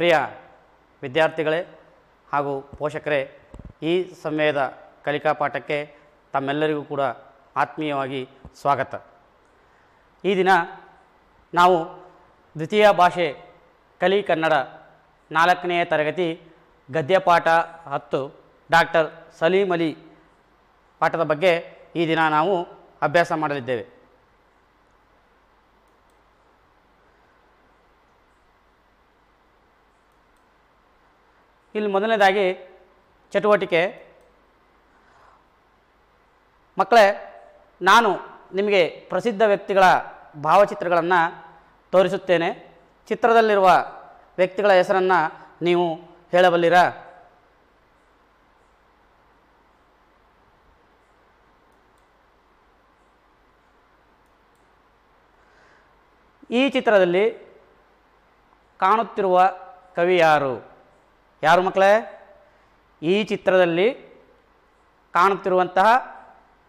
ಪ್ರಿಯ ವಿದ್ಯಾರ್ಥಿಗಳೇ ಹಾಗೂ ಪೋಷಕರೇ ಈ ಸಮಯದ ಕಲಿಕಾ ಪಾಠಕ್ಕೆ ತಮ್ಮೆಲ್ಲರಿಗೂ ಕೂಡ ಆತ್ಮೀಯವಾಗಿ ಸ್ವಾಗತ ಈ ದಿನ ನಾವು ದ್ವಿತೀಯ ಭಾಷೆ ಕಲಿ ಕನ್ನಡ ನಾಲ್ಕನೆಯ ತರಗತಿ ಗದ್ಯಪಾಠ ಹತ್ತು ಡಾಕ್ಟರ್ ಸಲೀಮ್ ಅಲಿ ಪಾಠದ ಬಗ್ಗೆ ಈ ದಿನ ನಾವು ಅಭ್ಯಾಸ ಮಾಡಲಿದ್ದೇವೆ ಇಲ್ಲಿ ಮೊದಲನೇದಾಗಿ ಚಟುವಟಿಕೆ ಮಕ್ಕಳೇ ನಾನು ನಿಮಗೆ ಪ್ರಸಿದ್ಧ ವ್ಯಕ್ತಿಗಳ ಭಾವಚಿತ್ರಗಳನ್ನು ತೋರಿಸುತ್ತೇನೆ ಚಿತ್ರದಲ್ಲಿರುವ ವ್ಯಕ್ತಿಗಳ ಹೆಸರನ್ನು ನೀವು ಹೇಳಬಲ್ಲಿರಾ ಈ ಚಿತ್ರದಲ್ಲಿ ಕಾಣುತ್ತಿರುವ ಕವಿ ಯಾರು ಯಾರು ಮಕ್ಕಳೇ ಈ ಚಿತ್ರದಲ್ಲಿ ಕಾಣುತ್ತಿರುವಂತಹ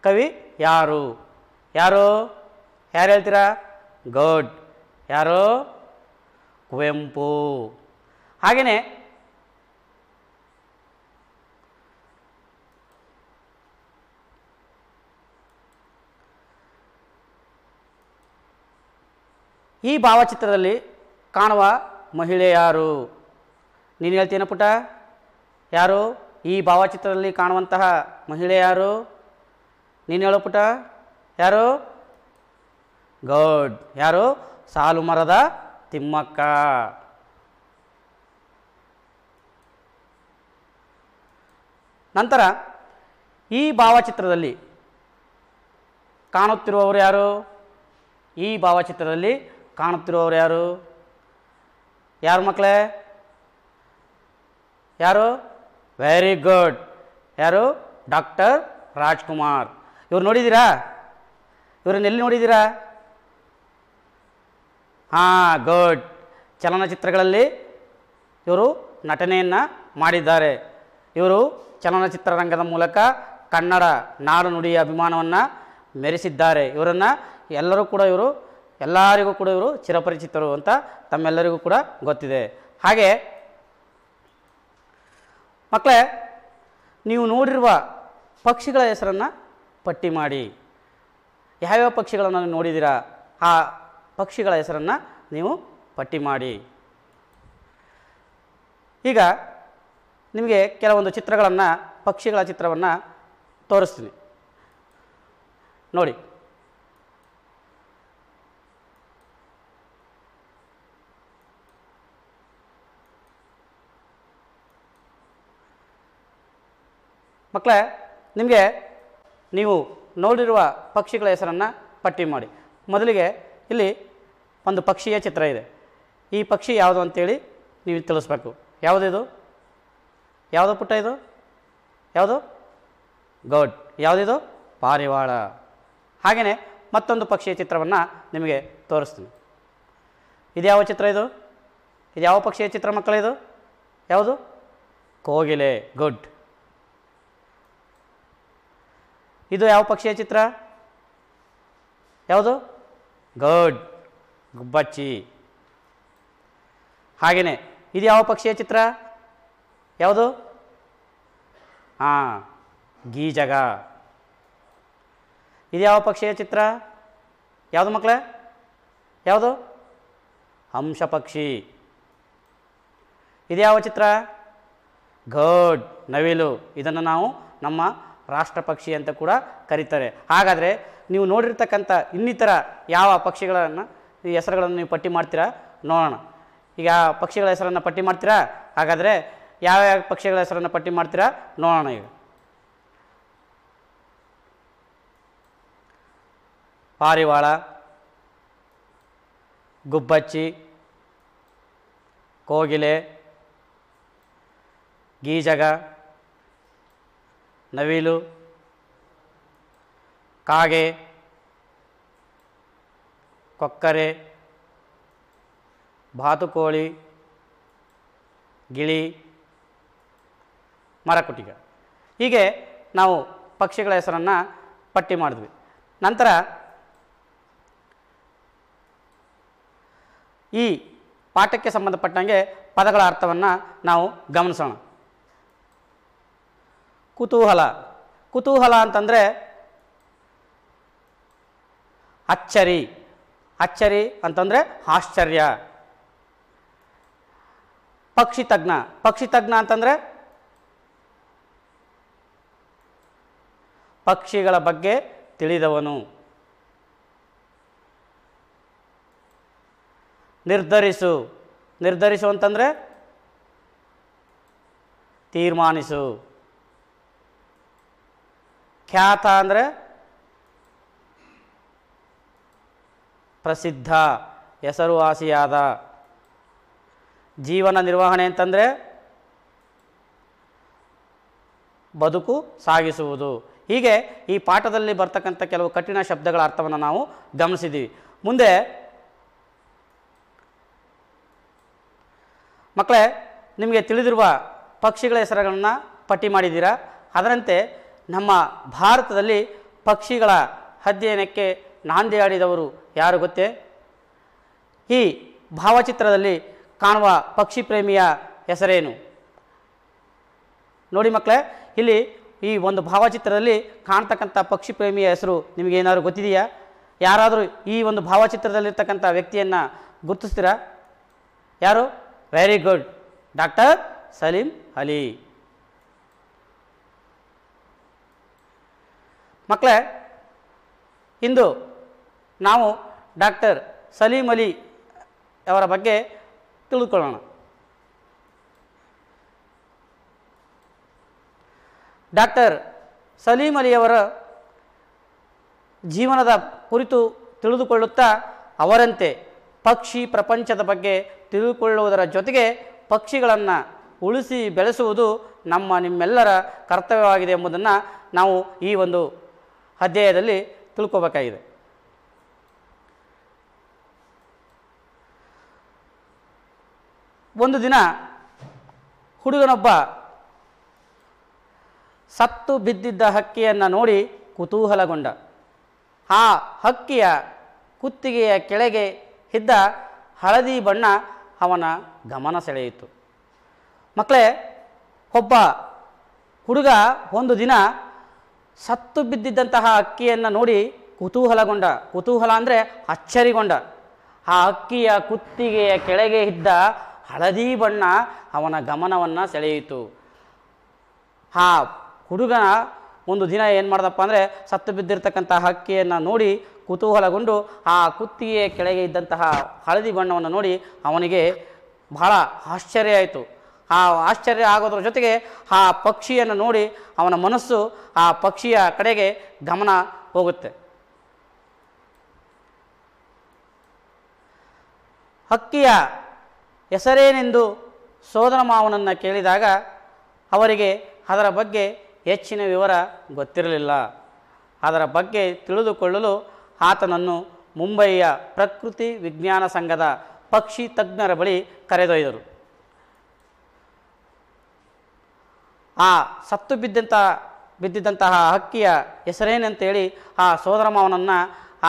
ಕವಿ ಯಾರು ಯಾರು ಯಾರು ಹೇಳ್ತೀರಾ ಗೌಡ್ ಯಾರು ಕುವೆಂಪು ಹಾಗೆಯೇ ಈ ಭಾವಚಿತ್ರದಲ್ಲಿ ಕಾಣುವ ಮಹಿಳೆ ಯಾರು ನೀನು ಹೇಳ್ತೀನ ಪುಟ ಯಾರು ಈ ಭಾವಚಿತ್ರದಲ್ಲಿ ಕಾಣುವಂತಹ ಮಹಿಳೆ ಯಾರು ನೀನು ಹೇಳೋ ಪುಟ ಯಾರು ಗೌಡ್ ಯಾರು ಸಾಲು ಮರದ ತಿಮ್ಮಕ್ಕ ನಂತರ ಈ ಭಾವಚಿತ್ರದಲ್ಲಿ ಕಾಣುತ್ತಿರುವವರು ಯಾರು ಈ ಭಾವಚಿತ್ರದಲ್ಲಿ ಕಾಣುತ್ತಿರುವವರು ಯಾರು ಯಾರು ಮಕ್ಕಳೇ ಯಾರು ವೆರಿ ಗುಡ್ ಯಾರು ಡಾಕ್ಟರ್ ರಾಜ್ಕುಮಾರ್ ಇವ್ರು ನೋಡಿದ್ದೀರಾ ಇವ್ರನ್ನ ಎಲ್ಲಿ ನೋಡಿದ್ದೀರಾ ಹಾಂ ಗುಡ್ ಚಲನಚಿತ್ರಗಳಲ್ಲಿ ಇವರು ನಟನೆಯನ್ನು ಮಾಡಿದ್ದಾರೆ ಇವರು ಚಲನಚಿತ್ರರಂಗದ ಮೂಲಕ ಕನ್ನಡ ನಾಡು ನುಡಿಯ ಅಭಿಮಾನವನ್ನು ಮೆರೆಸಿದ್ದಾರೆ ಇವರನ್ನು ಎಲ್ಲರೂ ಕೂಡ ಇವರು ಎಲ್ಲರಿಗೂ ಕೂಡ ಇವರು ಚಿರಪರಿಚಿತರು ಅಂತ ತಮ್ಮೆಲ್ಲರಿಗೂ ಕೂಡ ಗೊತ್ತಿದೆ ಹಾಗೆ ಮಕ್ಕಳೇ ನೀವು ನೋಡಿರುವ ಪಕ್ಷಿಗಳ ಹೆಸರನ್ನು ಪಟ್ಟಿ ಮಾಡಿ ಯಾವ್ಯಾವ ಪಕ್ಷಿಗಳನ್ನು ನೋಡಿದ್ದೀರಾ ಆ ಪಕ್ಷಿಗಳ ಹೆಸರನ್ನು ನೀವು ಪಟ್ಟಿ ಮಾಡಿ ಈಗ ನಿಮಗೆ ಕೆಲವೊಂದು ಚಿತ್ರಗಳನ್ನು ಪಕ್ಷಿಗಳ ಚಿತ್ರವನ್ನು ತೋರಿಸ್ತೀನಿ ನೋಡಿ ಮಕ್ಕಳೇ ನಿಮಗೆ ನೀವು ನೋಡಿರುವ ಪಕ್ಷಿಗಳ ಹೆಸರನ್ನು ಪಟ್ಟಿ ಮಾಡಿ ಮೊದಲಿಗೆ ಇಲ್ಲಿ ಒಂದು ಪಕ್ಷಿಯ ಚಿತ್ರ ಇದೆ ಈ ಪಕ್ಷಿ ಯಾವುದು ಅಂತೇಳಿ ನೀವು ತಿಳಿಸ್ಬೇಕು ಯಾವುದಿದು ಯಾವುದು ಪುಟ್ಟ ಇದು ಯಾವುದು ಗೌಡ್ ಯಾವುದಿದು ಪಾರಿವಾಳ ಹಾಗೆಯೇ ಮತ್ತೊಂದು ಪಕ್ಷಿಯ ಚಿತ್ರವನ್ನು ನಿಮಗೆ ತೋರಿಸ್ತೀನಿ ಇದು ಯಾವ ಚಿತ್ರ ಇದು ಇದು ಯಾವ ಪಕ್ಷಿಯ ಚಿತ್ರ ಮಕ್ಕಳಿದು ಯಾವುದು ಕೋಗಿಲೆ ಗುಡ್ ಇದು ಯಾವ ಪಕ್ಷಿಯ ಚಿತ್ರ ಯಾವುದು ಗಡ್ ಗುಬ್ಬಚ್ಚಿ ಹಾಗೆಯೇ ಇದು ಯಾವ ಪಕ್ಷಿಯ ಚಿತ್ರ ಯಾವುದು ಹಾಂ ಗೀಜಗ ಇದು ಯಾವ ಪಕ್ಷಿಯ ಚಿತ್ರ ಯಾವುದು ಮಕ್ಕಳೇ ಯಾವುದು ಹಂಶ ಪಕ್ಷಿ ಇದು ಯಾವ ಚಿತ್ರ ಘಡ್ ನವಿಲು ಇದನ್ನು ನಾವು ನಮ್ಮ ರಾಷ್ಟ್ರ ಪಕ್ಷಿ ಅಂತ ಕೂಡ ಕರೀತಾರೆ ಹಾಗಾದರೆ ನೀವು ನೋಡಿರ್ತಕ್ಕಂಥ ಇನ್ನಿತರ ಯಾವ ಪಕ್ಷಿಗಳನ್ನು ಈ ಹೆಸರುಗಳನ್ನು ನೀವು ಪಟ್ಟಿ ಮಾಡ್ತೀರಾ ನೋಡೋಣ ಈಗ ಪಕ್ಷಿಗಳ ಹೆಸರನ್ನು ಪಟ್ಟಿ ಮಾಡ್ತೀರಾ ಹಾಗಾದರೆ ಯಾವ ಯಾವ ಪಕ್ಷಿಗಳ ಹೆಸರನ್ನು ಪಟ್ಟಿ ಮಾಡ್ತೀರಾ ನೋಡೋಣ ಈಗ ಪಾರಿವಾಳ ಗುಬ್ಬಚ್ಚಿ ಕೋಗಿಲೆ ಗೀಜಗ ನವಿಲು ಕಾಗೆ ಕೊಕ್ಕರೆ ಬಾತುಕೋಳಿ ಗಿಳಿ ಮರಕುಟಿಗ ಹೀಗೆ ನಾವು ಪಕ್ಷಿಗಳ ಹೆಸರನ್ನು ಪಟ್ಟಿ ಮಾಡಿದ್ವಿ ನಂತರ ಈ ಪಾಠಕ್ಕೆ ಸಂಬಂಧಪಟ್ಟಂಗೆ ಪದಗಳ ಅರ್ಥವನ್ನು ನಾವು ಗಮನಿಸೋಣ ಕುತೂಹಲ ಕುತೂಹಲ ಅಂತಂದರೆ ಅಚ್ಚರಿ ಅಚ್ಚರಿ ಅಂತಂದರೆ ಆಶ್ಚರ್ಯ ಪಕ್ಷಿತಜ್ಞ ಪಕ್ಷಿತಜ್ಞ ಅಂತಂದರೆ ಪಕ್ಷಿಗಳ ಬಗ್ಗೆ ತಿಳಿದವನು ನಿರ್ಧರಿಸು ನಿರ್ಧರಿಸು ಅಂತಂದರೆ ತೀರ್ಮಾನಿಸು ಖ್ಯಾತ ಅಂದರೆ ಪ್ರಸಿದ್ಧ ಹೆಸರುವಾಸಿಯಾದ ಜೀವನ ನಿರ್ವಹಣೆ ಅಂತಂದರೆ ಬದುಕು ಸಾಗಿಸುವುದು ಹೀಗೆ ಈ ಪಾಠದಲ್ಲಿ ಬರ್ತಕ್ಕಂಥ ಕೆಲವು ಕಠಿಣ ಶಬ್ದಗಳ ಅರ್ಥವನ್ನು ನಾವು ಗಮನಿಸಿದ್ದೀವಿ ಮುಂದೆ ಮಕ್ಕಳೇ ನಿಮಗೆ ತಿಳಿದಿರುವ ಪಕ್ಷಿಗಳ ಹೆಸರುಗಳನ್ನು ಪಟ್ಟಿ ಮಾಡಿದ್ದೀರಾ ಅದರಂತೆ ನಮ್ಮ ಭಾರತದಲ್ಲಿ ಪಕ್ಷಿಗಳ ಅಧ್ಯಯನಕ್ಕೆ ಆಡಿದವರು ಯಾರು ಗೊತ್ತೇ ಈ ಭಾವಚಿತ್ರದಲ್ಲಿ ಕಾಣುವ ಪಕ್ಷಿ ಪ್ರೇಮಿಯ ಹೆಸರೇನು ನೋಡಿ ಮಕ್ಕಳೇ ಇಲ್ಲಿ ಈ ಒಂದು ಭಾವಚಿತ್ರದಲ್ಲಿ ಕಾಣ್ತಕ್ಕಂಥ ಪಕ್ಷಿ ಪ್ರೇಮಿಯ ಹೆಸರು ನಿಮಗೇನಾದ್ರು ಗೊತ್ತಿದೆಯಾ ಯಾರಾದರೂ ಈ ಒಂದು ಭಾವಚಿತ್ರದಲ್ಲಿರ್ತಕ್ಕಂಥ ವ್ಯಕ್ತಿಯನ್ನು ಗುರುತಿಸ್ತೀರಾ ಯಾರು very good doctor Salim Ali ಮಕ್ಕಳೇ ಇಂದು ನಾವು ಡಾಕ್ಟರ್ ಸಲೀಂ ಅಲಿ ಅವರ ಬಗ್ಗೆ ತಿಳಿದುಕೊಳ್ಳೋಣ ಡಾಕ್ಟರ್ ಸಲೀಂ ಅಲಿಯವರ ಜೀವನದ ಕುರಿತು ತಿಳಿದುಕೊಳ್ಳುತ್ತಾ ಅವರಂತೆ ಪಕ್ಷಿ ಪ್ರಪಂಚದ ಬಗ್ಗೆ ತಿಳಿದುಕೊಳ್ಳುವುದರ ಜೊತೆಗೆ ಪಕ್ಷಿಗಳನ್ನು ಉಳಿಸಿ ಬೆಳೆಸುವುದು ನಮ್ಮ ನಿಮ್ಮೆಲ್ಲರ ಕರ್ತವ್ಯವಾಗಿದೆ ಎಂಬುದನ್ನು ನಾವು ಈ ಒಂದು ಅಧ್ಯಾಯದಲ್ಲಿ ತಿಳ್ಕೊಬೇಕಾಗಿದೆ ಒಂದು ದಿನ ಹುಡುಗನೊಬ್ಬ ಸತ್ತು ಬಿದ್ದಿದ್ದ ಹಕ್ಕಿಯನ್ನು ನೋಡಿ ಕುತೂಹಲಗೊಂಡ ಆ ಹಕ್ಕಿಯ ಕುತ್ತಿಗೆಯ ಕೆಳಗೆ ಇದ್ದ ಹಳದಿ ಬಣ್ಣ ಅವನ ಗಮನ ಸೆಳೆಯಿತು ಮಕ್ಕಳೇ ಒಬ್ಬ ಹುಡುಗ ಒಂದು ದಿನ ಸತ್ತು ಬಿದ್ದಿದ್ದಂತಹ ಅಕ್ಕಿಯನ್ನು ನೋಡಿ ಕುತೂಹಲಗೊಂಡ ಕುತೂಹಲ ಅಂದರೆ ಅಚ್ಚರಿಗೊಂಡ ಆ ಅಕ್ಕಿಯ ಕುತ್ತಿಗೆಯ ಕೆಳಗೆ ಇದ್ದ ಹಳದಿ ಬಣ್ಣ ಅವನ ಗಮನವನ್ನು ಸೆಳೆಯಿತು ಆ ಹುಡುಗನ ಒಂದು ದಿನ ಏನು ಮಾಡ್ದಪ್ಪ ಅಂದರೆ ಸತ್ತು ಬಿದ್ದಿರ್ತಕ್ಕಂತಹ ಅಕ್ಕಿಯನ್ನು ನೋಡಿ ಕುತೂಹಲಗೊಂಡು ಆ ಕುತ್ತಿಗೆಯ ಕೆಳಗೆ ಇದ್ದಂತಹ ಹಳದಿ ಬಣ್ಣವನ್ನು ನೋಡಿ ಅವನಿಗೆ ಬಹಳ ಆಶ್ಚರ್ಯ ಆಯಿತು ಆ ಆಶ್ಚರ್ಯ ಆಗೋದ್ರ ಜೊತೆಗೆ ಆ ಪಕ್ಷಿಯನ್ನು ನೋಡಿ ಅವನ ಮನಸ್ಸು ಆ ಪಕ್ಷಿಯ ಕಡೆಗೆ ಗಮನ ಹೋಗುತ್ತೆ ಹಕ್ಕಿಯ ಹೆಸರೇನೆಂದು ಸೋದರ ಮಾವನನ್ನು ಕೇಳಿದಾಗ ಅವರಿಗೆ ಅದರ ಬಗ್ಗೆ ಹೆಚ್ಚಿನ ವಿವರ ಗೊತ್ತಿರಲಿಲ್ಲ ಅದರ ಬಗ್ಗೆ ತಿಳಿದುಕೊಳ್ಳಲು ಆತನನ್ನು ಮುಂಬಯಿಯ ಪ್ರಕೃತಿ ವಿಜ್ಞಾನ ಸಂಘದ ಪಕ್ಷಿ ತಜ್ಞರ ಬಳಿ ಕರೆದೊಯ್ದರು ಆ ಸತ್ತು ಬಿದ್ದಂಥ ಬಿದ್ದಿದ್ದಂತಹ ಹಕ್ಕಿಯ ಹೆಸರೇನಂತೇಳಿ ಆ ಸೋದರ ಮಾವನನ್ನು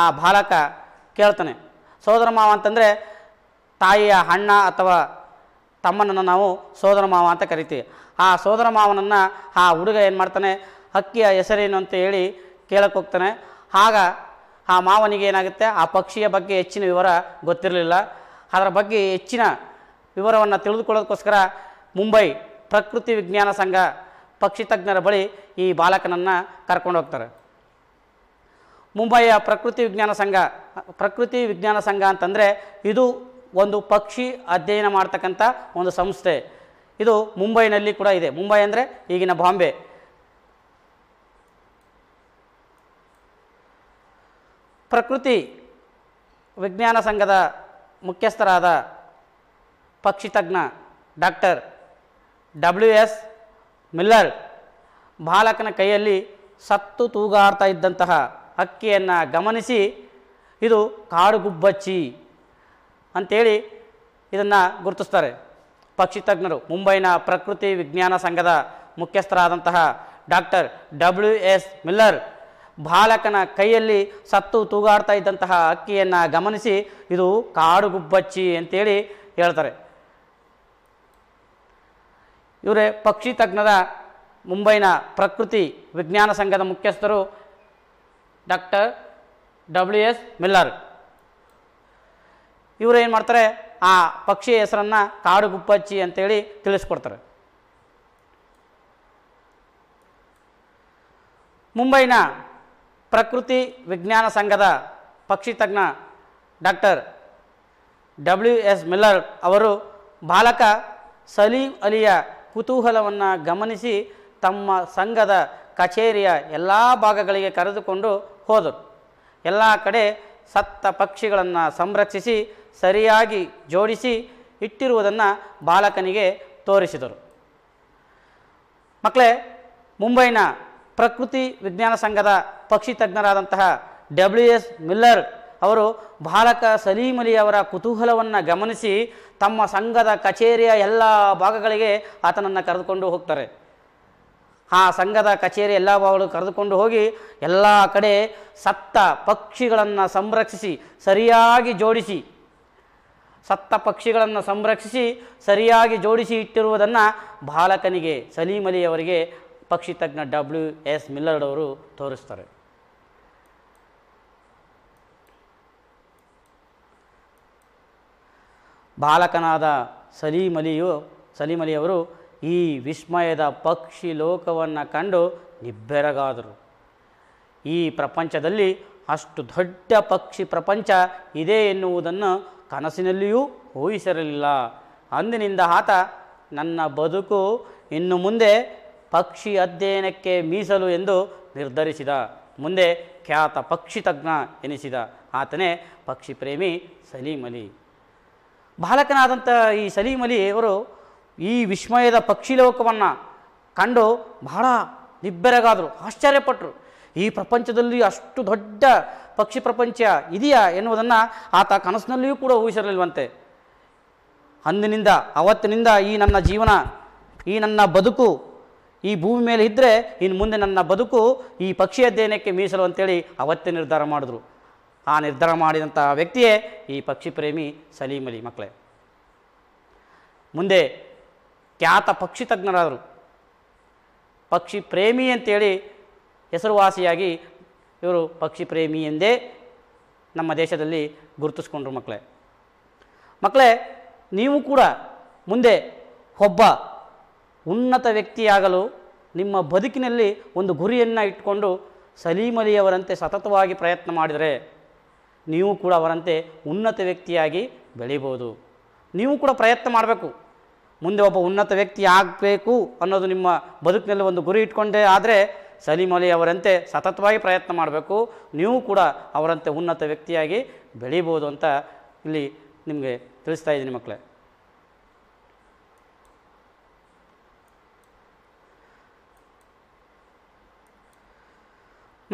ಆ ಬಾಲಕ ಕೇಳ್ತಾನೆ ಸೋದರ ಮಾವ ಅಂತಂದರೆ ತಾಯಿಯ ಅಣ್ಣ ಅಥವಾ ತಮ್ಮನನ್ನು ನಾವು ಸೋದರ ಮಾವ ಅಂತ ಕರಿತೀವಿ ಆ ಸೋದರ ಮಾವನನ್ನು ಆ ಹುಡುಗ ಏನು ಮಾಡ್ತಾನೆ ಹಕ್ಕಿಯ ಹೆಸರೇನು ಅಂತ ಹೇಳಿ ಕೇಳಕ್ಕೆ ಹೋಗ್ತಾನೆ ಆಗ ಆ ಮಾವನಿಗೆ ಏನಾಗುತ್ತೆ ಆ ಪಕ್ಷಿಯ ಬಗ್ಗೆ ಹೆಚ್ಚಿನ ವಿವರ ಗೊತ್ತಿರಲಿಲ್ಲ ಅದರ ಬಗ್ಗೆ ಹೆಚ್ಚಿನ ವಿವರವನ್ನು ತಿಳಿದುಕೊಳ್ಳೋದಕ್ಕೋಸ್ಕರ ಮುಂಬೈ ಪ್ರಕೃತಿ ವಿಜ್ಞಾನ ಸಂಘ ಪಕ್ಷಿ ತಜ್ಞರ ಬಳಿ ಈ ಬಾಲಕನನ್ನು ಕರ್ಕೊಂಡು ಹೋಗ್ತಾರೆ ಮುಂಬೈಯ ಪ್ರಕೃತಿ ವಿಜ್ಞಾನ ಸಂಘ ಪ್ರಕೃತಿ ವಿಜ್ಞಾನ ಸಂಘ ಅಂತಂದರೆ ಇದು ಒಂದು ಪಕ್ಷಿ ಅಧ್ಯಯನ ಮಾಡ್ತಕ್ಕಂಥ ಒಂದು ಸಂಸ್ಥೆ ಇದು ಮುಂಬೈನಲ್ಲಿ ಕೂಡ ಇದೆ ಮುಂಬೈ ಅಂದರೆ ಈಗಿನ ಬಾಂಬೆ ಪ್ರಕೃತಿ ವಿಜ್ಞಾನ ಸಂಘದ ಮುಖ್ಯಸ್ಥರಾದ ಪಕ್ಷಿತಜ್ಞ ಡಾಕ್ಟರ್ ಡಬ್ಲ್ಯೂ ಎಸ್ ಮಿಲ್ಲರ್ ಬಾಲಕನ ಕೈಯಲ್ಲಿ ಸತ್ತು ತೂಗಾಡ್ತಾ ಇದ್ದಂತಹ ಅಕ್ಕಿಯನ್ನು ಗಮನಿಸಿ ಇದು ಕಾಡುಗುಬ್ಬಚ್ಚಿ ಅಂಥೇಳಿ ಇದನ್ನು ಗುರುತಿಸ್ತಾರೆ ಪಕ್ಷಿ ತಜ್ಞರು ಮುಂಬೈನ ಪ್ರಕೃತಿ ವಿಜ್ಞಾನ ಸಂಘದ ಮುಖ್ಯಸ್ಥರಾದಂತಹ ಡಾಕ್ಟರ್ ಡಬ್ಲ್ಯೂ ಎಸ್ ಮಿಲ್ಲರ್ ಬಾಲಕನ ಕೈಯಲ್ಲಿ ಸತ್ತು ತೂಗಾಡ್ತಾ ಇದ್ದಂತಹ ಅಕ್ಕಿಯನ್ನು ಗಮನಿಸಿ ಇದು ಕಾಡುಗುಬ್ಬಚ್ಚಿ ಅಂತೇಳಿ ಹೇಳ್ತಾರೆ ಇವರೇ ಪಕ್ಷಿ ತಜ್ಞರ ಮುಂಬೈನ ಪ್ರಕೃತಿ ವಿಜ್ಞಾನ ಸಂಘದ ಮುಖ್ಯಸ್ಥರು ಡಾಕ್ಟರ್ ಡಬ್ಲ್ಯೂ ಎಸ್ ಮಿಲ್ಲರ್ ಇವರು ಏನು ಮಾಡ್ತಾರೆ ಆ ಪಕ್ಷಿಯ ಹೆಸರನ್ನು ಕಾಡು ಗುಪ್ಪಚ್ಚಿ ಅಂತೇಳಿ ತಿಳಿಸ್ಕೊಡ್ತಾರೆ ಮುಂಬೈನ ಪ್ರಕೃತಿ ವಿಜ್ಞಾನ ಸಂಘದ ಪಕ್ಷಿ ತಜ್ಞ ಡಾಕ್ಟರ್ ಡಬ್ಲ್ಯೂ ಎಸ್ ಮಿಲ್ಲರ್ ಅವರು ಬಾಲಕ ಸಲೀಂ ಅಲಿಯ ಕುತೂಹಲವನ್ನು ಗಮನಿಸಿ ತಮ್ಮ ಸಂಘದ ಕಚೇರಿಯ ಎಲ್ಲ ಭಾಗಗಳಿಗೆ ಕರೆದುಕೊಂಡು ಹೋದರು ಎಲ್ಲ ಕಡೆ ಸತ್ತ ಪಕ್ಷಿಗಳನ್ನು ಸಂರಕ್ಷಿಸಿ ಸರಿಯಾಗಿ ಜೋಡಿಸಿ ಇಟ್ಟಿರುವುದನ್ನು ಬಾಲಕನಿಗೆ ತೋರಿಸಿದರು ಮಕ್ಕಳೇ ಮುಂಬೈನ ಪ್ರಕೃತಿ ವಿಜ್ಞಾನ ಸಂಘದ ಪಕ್ಷಿ ತಜ್ಞರಾದಂತಹ ಡಬ್ಲ್ಯೂ ಎಸ್ ಮಿಲ್ಲರ್ ಅವರು ಬಾಲಕ ಸಲೀಮಲಿ ಅವರ ಕುತೂಹಲವನ್ನು ಗಮನಿಸಿ ತಮ್ಮ ಸಂಘದ ಕಚೇರಿಯ ಎಲ್ಲ ಭಾಗಗಳಿಗೆ ಆತನನ್ನು ಕರೆದುಕೊಂಡು ಹೋಗ್ತಾರೆ ಆ ಸಂಘದ ಕಚೇರಿ ಎಲ್ಲ ಭಾಗಗಳು ಕರೆದುಕೊಂಡು ಹೋಗಿ ಎಲ್ಲ ಕಡೆ ಸತ್ತ ಪಕ್ಷಿಗಳನ್ನು ಸಂರಕ್ಷಿಸಿ ಸರಿಯಾಗಿ ಜೋಡಿಸಿ ಸತ್ತ ಪಕ್ಷಿಗಳನ್ನು ಸಂರಕ್ಷಿಸಿ ಸರಿಯಾಗಿ ಜೋಡಿಸಿ ಇಟ್ಟಿರುವುದನ್ನು ಬಾಲಕನಿಗೆ ಸಲೀಮಲಿ ಅವರಿಗೆ ಪಕ್ಷಿ ತಜ್ಞ ಡಬ್ಲ್ಯೂ ಎಸ್ ಮಿಲ್ಲರ್ಡ್ ಅವರು ತೋರಿಸ್ತಾರೆ ಬಾಲಕನಾದ ಸಲೀಮಲಿಯು ಸಲೀಮಲಿಯವರು ಈ ವಿಸ್ಮಯದ ಪಕ್ಷಿ ಲೋಕವನ್ನು ಕಂಡು ನಿಬ್ಬೆರಗಾದರು ಈ ಪ್ರಪಂಚದಲ್ಲಿ ಅಷ್ಟು ದೊಡ್ಡ ಪಕ್ಷಿ ಪ್ರಪಂಚ ಇದೆ ಎನ್ನುವುದನ್ನು ಕನಸಿನಲ್ಲಿಯೂ ಊಹಿಸಿರಲಿಲ್ಲ ಅಂದಿನಿಂದ ಆತ ನನ್ನ ಬದುಕು ಇನ್ನು ಮುಂದೆ ಪಕ್ಷಿ ಅಧ್ಯಯನಕ್ಕೆ ಮೀಸಲು ಎಂದು ನಿರ್ಧರಿಸಿದ ಮುಂದೆ ಖ್ಯಾತ ಪಕ್ಷಿ ತಜ್ಞ ಎನಿಸಿದ ಆತನೇ ಪಕ್ಷಿ ಪ್ರೇಮಿ ಸಲೀಮಲಿ ಅಲಿ ಬಾಲಕನಾದಂಥ ಈ ಸಲೀಂ ಅಲಿ ಅವರು ಈ ವಿಸ್ಮಯದ ಪಕ್ಷಿಲೋಕವನ್ನು ಕಂಡು ಬಹಳ ನಿಬ್ಬೆರಗಾದರು ಆಶ್ಚರ್ಯಪಟ್ಟರು ಈ ಪ್ರಪಂಚದಲ್ಲಿ ಅಷ್ಟು ದೊಡ್ಡ ಪಕ್ಷಿ ಪ್ರಪಂಚ ಇದೆಯಾ ಎನ್ನುವುದನ್ನು ಆತ ಕನಸಿನಲ್ಲಿಯೂ ಕೂಡ ಊಹಿಸಿರಲಿಲ್ವಂತೆ ಅಂದಿನಿಂದ ಅವತ್ತಿನಿಂದ ಈ ನನ್ನ ಜೀವನ ಈ ನನ್ನ ಬದುಕು ಈ ಭೂಮಿ ಮೇಲೆ ಇದ್ದರೆ ಇನ್ನು ಮುಂದೆ ನನ್ನ ಬದುಕು ಈ ಪಕ್ಷಿಯ ಅಧ್ಯಯನಕ್ಕೆ ಮೀಸಲು ಅಂತೇಳಿ ಅವತ್ತೇ ನಿರ್ಧಾರ ಮಾಡಿದ್ರು ಆ ನಿರ್ಧಾರ ಮಾಡಿದಂಥ ವ್ಯಕ್ತಿಯೇ ಈ ಪಕ್ಷಿ ಪ್ರೇಮಿ ಸಲೀಂ ಅಲಿ ಮಕ್ಕಳೇ ಮುಂದೆ ಖ್ಯಾತ ಪಕ್ಷಿ ತಜ್ಞರಾದರು ಪಕ್ಷಿ ಪ್ರೇಮಿ ಅಂತೇಳಿ ಹೆಸರುವಾಸಿಯಾಗಿ ಇವರು ಪಕ್ಷಿ ಪ್ರೇಮಿ ಎಂದೇ ನಮ್ಮ ದೇಶದಲ್ಲಿ ಗುರುತಿಸ್ಕೊಂಡ್ರು ಮಕ್ಕಳೇ ಮಕ್ಕಳೇ ನೀವು ಕೂಡ ಮುಂದೆ ಒಬ್ಬ ಉನ್ನತ ವ್ಯಕ್ತಿಯಾಗಲು ನಿಮ್ಮ ಬದುಕಿನಲ್ಲಿ ಒಂದು ಗುರಿಯನ್ನು ಇಟ್ಕೊಂಡು ಸಲೀಮಲಿಯವರಂತೆ ಸತತವಾಗಿ ಪ್ರಯತ್ನ ಮಾಡಿದರೆ ನೀವು ಕೂಡ ಅವರಂತೆ ಉನ್ನತ ವ್ಯಕ್ತಿಯಾಗಿ ಬೆಳಿಬೋದು ನೀವು ಕೂಡ ಪ್ರಯತ್ನ ಮಾಡಬೇಕು ಮುಂದೆ ಒಬ್ಬ ಉನ್ನತ ವ್ಯಕ್ತಿ ಆಗಬೇಕು ಅನ್ನೋದು ನಿಮ್ಮ ಬದುಕಿನಲ್ಲಿ ಒಂದು ಗುರಿ ಇಟ್ಕೊಂಡೇ ಆದರೆ ಸಲೀಮ್ ಅಲಿ ಅವರಂತೆ ಸತತವಾಗಿ ಪ್ರಯತ್ನ ಮಾಡಬೇಕು ನೀವು ಕೂಡ ಅವರಂತೆ ಉನ್ನತ ವ್ಯಕ್ತಿಯಾಗಿ ಬೆಳಿಬೋದು ಅಂತ ಇಲ್ಲಿ ನಿಮಗೆ ತಿಳಿಸ್ತಾ ಇದ್ದೀನಿ ಮಕ್ಕಳೇ